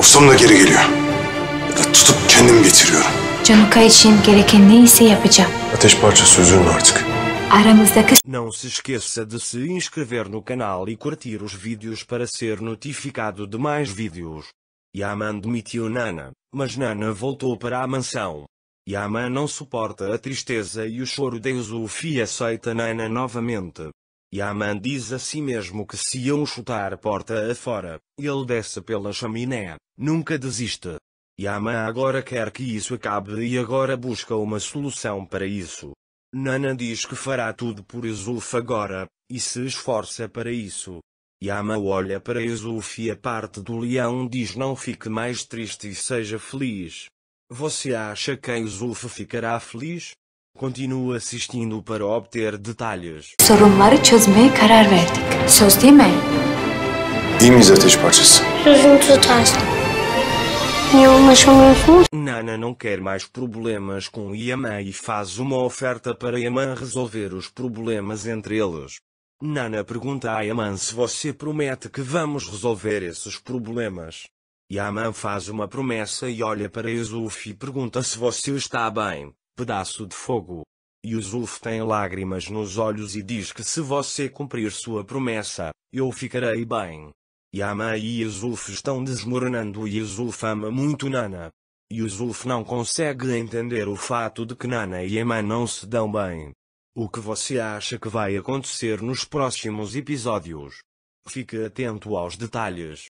da geri geliyor. Ya da tutup kendim getiriyorum. Canuka için gereken neyse yapacağım. Ateş parçası üzülme artık. Aramızdaki... Não se esqueça de se inscrever no canal e curtir os vídeos para ser notificado de mais vídeos. Yaman demitiu Nana, mas Nana voltou para a mansão. Yaman não suporta a tristeza e o choro de Yuzufi aceita Nana novamente. Yaman diz a si mesmo que se eu chutar a porta afora, ele desce pela chaminé, nunca desiste. Yaman agora quer que isso acabe e agora busca uma solução para isso. Nana diz que fará tudo por Isulf agora, e se esforça para isso. Yaman olha para Isulf e a parte do leão diz não fique mais triste e seja feliz. Você acha que Isulf ficará feliz? continua assistindo para obter detalhes. Nana não quer mais problemas com Yaman e faz uma oferta para Yaman resolver os problemas entre eles. Nana pergunta a Yaman se você promete que vamos resolver esses problemas. Yaman faz uma promessa e olha para Yusuf e pergunta se você está bem pedaço de fogo. Yusuf tem lágrimas nos olhos e diz que se você cumprir sua promessa, eu ficarei bem. Yama e Yusuf estão desmoronando e Yusuf ama muito Nana. Yusuf não consegue entender o fato de que Nana e Emma não se dão bem. O que você acha que vai acontecer nos próximos episódios? Fique atento aos detalhes.